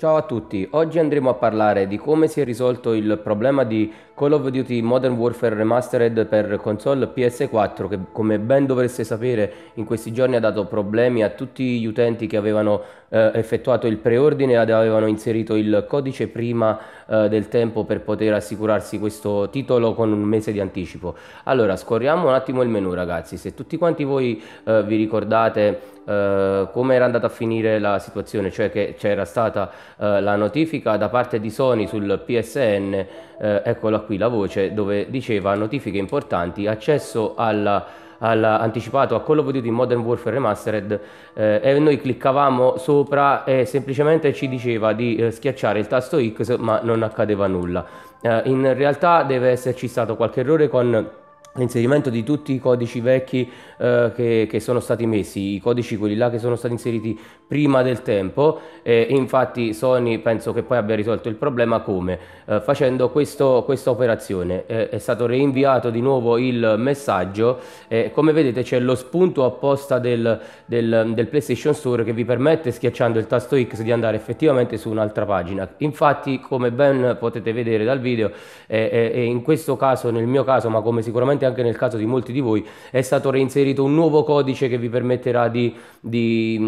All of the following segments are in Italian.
Ciao a tutti, oggi andremo a parlare di come si è risolto il problema di Call of Duty Modern Warfare Remastered per console PS4 che come ben dovreste sapere in questi giorni ha dato problemi a tutti gli utenti che avevano eh, effettuato il preordine ed avevano inserito il codice prima eh, del tempo per poter assicurarsi questo titolo con un mese di anticipo. Allora scorriamo un attimo il menu ragazzi, se tutti quanti voi eh, vi ricordate eh, come era andata a finire la situazione, cioè che c'era stata uh, la notifica da parte di Sony sul PSN, uh, eh, eccola qui la voce, dove diceva notifiche importanti, accesso alla, anticipato a Call of Duty Modern Warfare Remastered e noi cliccavamo sopra e semplicemente ci diceva di schiacciare il tasto X ma non accadeva nulla. in realtà deve esserci stato qualche errore con l'inserimento di tutti i codici vecchi eh, che, che, sono stati messi, i codici quelli là che sono stati inseriti prima del tempo e infatti Sony penso che poi abbia risolto il problema come? Eh, facendo questa operazione, eh, è stato reinviato di nuovo il messaggio e come vedete c'è lo spunto apposta del, del, del, PlayStation Store che vi permette schiacciando il tasto X di andare effettivamente su un'altra pagina, infatti come ben potete vedere dal video e in questo caso, nel mio caso ma come sicuramente sicuramente anche nel caso di molti di voi è stato reinserito un nuovo codice che vi permetterà di, di,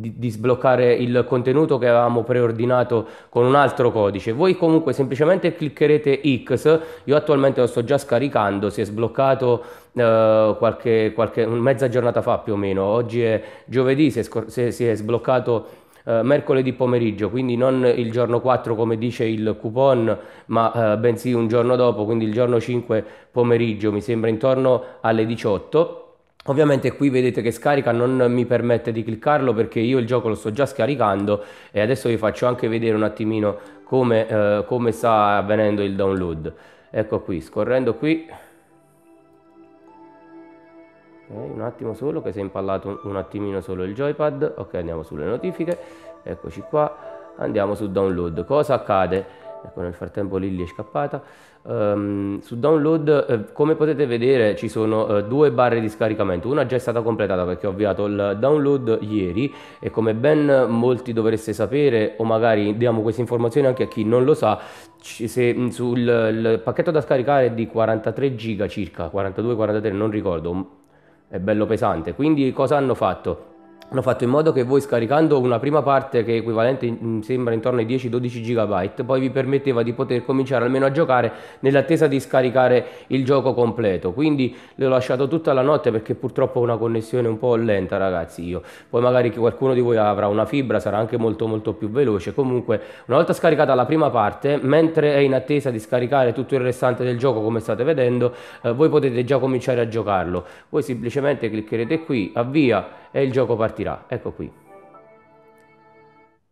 di, di sbloccare il contenuto che avevamo preordinato con un altro codice. Voi comunque semplicemente cliccherete X, io attualmente lo sto già scaricando, si è sbloccato Uh, qualche, qualche, mezza giornata fa più o meno. Oggi è giovedì, si è, si è, si è sbloccato eh, mercoledì pomeriggio, quindi non il giorno 4 come dice il coupon, ma eh, bensì un giorno dopo, quindi il giorno 5 pomeriggio, mi sembra intorno alle 18. Ovviamente qui vedete che scarica non mi permette di cliccarlo perché io il gioco lo sto già scaricando e adesso vi faccio anche vedere un attimino come, eh, come sta avvenendo il download. Ecco qui, scorrendo qui Okay, un attimo solo che si è impallato un, attimino solo il joypad. Ok, andiamo sulle notifiche. Eccoci qua. Andiamo su download. Cosa accade? Ecco, nel frattempo Lilly è scappata. Um, su download, eh, come potete vedere, ci sono eh, due barre di scaricamento. Una già è stata completata perché ho avviato il download ieri e come ben molti dovreste sapere, o magari diamo queste informazioni anche a chi non lo sa, se, mm, sul pacchetto da scaricare è di 43 giga circa, 42-43, non ricordo, è bello pesante. Quindi cosa hanno fatto? hanno fatto in modo che voi scaricando una prima parte che è equivalente mh, sembra intorno ai 10-12 GB, poi vi permetteva di poter cominciare almeno a giocare nell'attesa di scaricare il gioco completo. Quindi l'ho lasciato tutta la notte perché purtroppo ho una connessione un po' lenta, ragazzi, io. Poi magari qualcuno di voi avrà una fibra, sarà anche molto molto più veloce. Comunque, una volta scaricata la prima parte, mentre è in attesa di scaricare tutto il restante del gioco, come state vedendo, eh, voi potete già cominciare a giocarlo. Voi semplicemente cliccherete qui, avvia e il gioco partirà partirà. Ecco qui.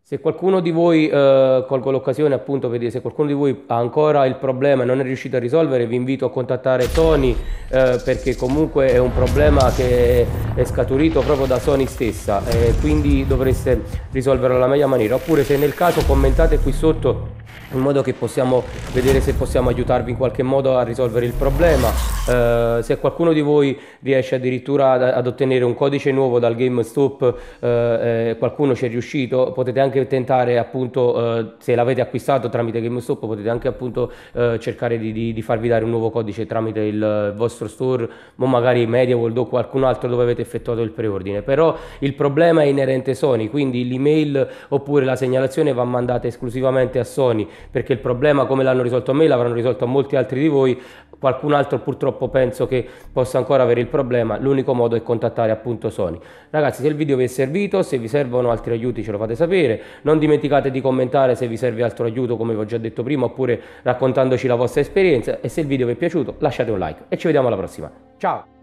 Se qualcuno di voi, eh, colgo l'occasione appunto per dire, se qualcuno di voi ha ancora il problema e non è riuscito a risolvere, vi invito a contattare Tony eh, perché comunque è un problema che è scaturito proprio da Sony stessa e quindi dovreste risolverlo alla meglio maniera. Oppure se nel caso commentate qui sotto in modo che possiamo vedere se possiamo aiutarvi in qualche modo a risolvere il problema. Eh, se qualcuno di voi riesce addirittura ad, ad ottenere un codice nuovo dal GameStop, eh, eh, qualcuno ci è riuscito, potete anche tentare appunto, eh, se l'avete acquistato tramite GameStop, potete anche appunto eh, cercare di, di, di, farvi dare un nuovo codice tramite il vostro store, o magari MediaWorld o qualcun altro dove avete effettuato il preordine. Però il problema è inerente Sony, quindi l'email oppure la segnalazione va mandata esclusivamente a Sony voi, perché il problema come l'hanno risolto a me l'avranno risolto a molti altri di voi, qualcun altro purtroppo penso che possa ancora avere il problema, l'unico modo è contattare appunto Sony. Ragazzi se il video vi è servito, se vi servono altri aiuti ce lo fate sapere, non dimenticate di commentare se vi serve altro aiuto come vi ho già detto prima oppure raccontandoci la vostra esperienza e se il video vi è piaciuto lasciate un like e ci vediamo alla prossima. Ciao!